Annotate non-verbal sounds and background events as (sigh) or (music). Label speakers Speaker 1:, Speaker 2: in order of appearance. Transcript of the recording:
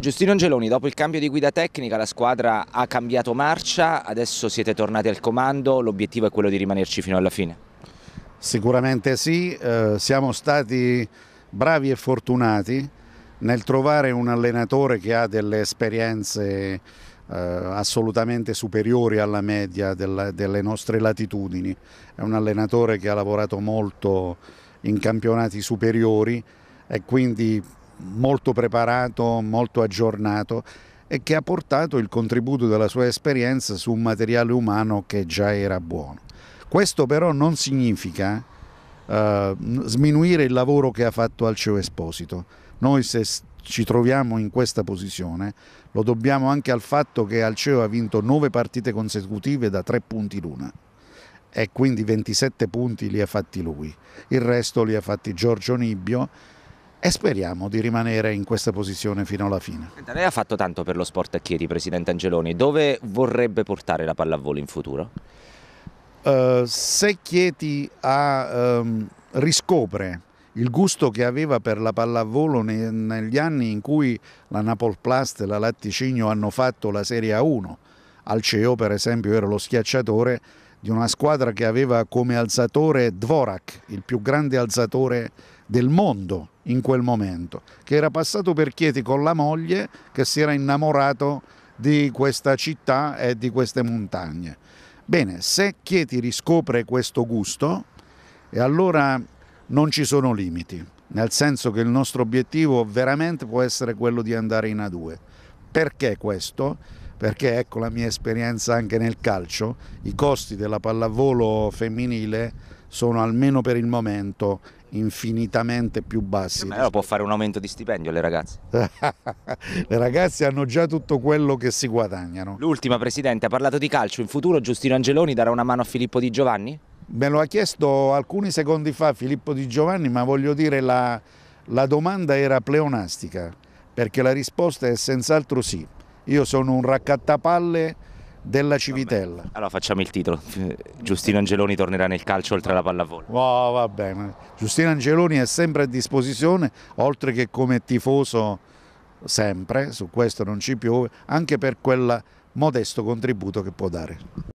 Speaker 1: Giustino Angeloni, dopo il cambio di guida tecnica la squadra ha cambiato marcia, adesso siete tornati al comando, l'obiettivo è quello di rimanerci fino alla fine?
Speaker 2: Sicuramente sì, eh, siamo stati bravi e fortunati nel trovare un allenatore che ha delle esperienze eh, assolutamente superiori alla media della, delle nostre latitudini. È un allenatore che ha lavorato molto in campionati superiori e quindi molto preparato, molto aggiornato e che ha portato il contributo della sua esperienza su un materiale umano che già era buono. Questo però non significa eh, sminuire il lavoro che ha fatto Alceo Esposito. Noi se ci troviamo in questa posizione lo dobbiamo anche al fatto che Alceo ha vinto nove partite consecutive da tre punti l'una e quindi 27 punti li ha fatti lui, il resto li ha fatti Giorgio Nibbio e speriamo di rimanere in questa posizione fino alla fine.
Speaker 1: Lei ha fatto tanto per lo sport a Chieti, Presidente Angeloni, dove vorrebbe portare la pallavolo in futuro?
Speaker 2: Uh, se Chieti ha, um, riscopre il gusto che aveva per la pallavolo ne, negli anni in cui la Napolplast e la Latticinio hanno fatto la Serie A1, al CEO per esempio era lo schiacciatore di una squadra che aveva come alzatore Dvorak, il più grande alzatore del mondo in quel momento, che era passato per Chieti con la moglie che si era innamorato di questa città e di queste montagne. Bene, se Chieti riscopre questo gusto, e allora non ci sono limiti, nel senso che il nostro obiettivo veramente può essere quello di andare in A2. Perché questo? Perché ecco la mia esperienza anche nel calcio, i costi della pallavolo femminile sono almeno per il momento infinitamente più bassi. Ma allora può
Speaker 1: fare un aumento di stipendio alle ragazze. (laughs)
Speaker 2: Le ragazze hanno già tutto quello che si guadagnano.
Speaker 1: L'ultima Presidente ha parlato di calcio, in futuro Giustino Angeloni darà una mano a Filippo Di Giovanni? Me lo ha chiesto alcuni secondi
Speaker 2: fa Filippo Di Giovanni, ma voglio dire la, la domanda era pleonastica, perché la risposta è senz'altro sì. Io sono un raccattapalle della Civitella.
Speaker 1: Allora facciamo il titolo. (laughs) Giustino Angeloni tornerà nel calcio oltre alla pallavolo.
Speaker 2: Oh, va bene. Giustino Angeloni è sempre a disposizione, oltre che come tifoso sempre, su questo non ci piove, anche per quel modesto contributo che può dare.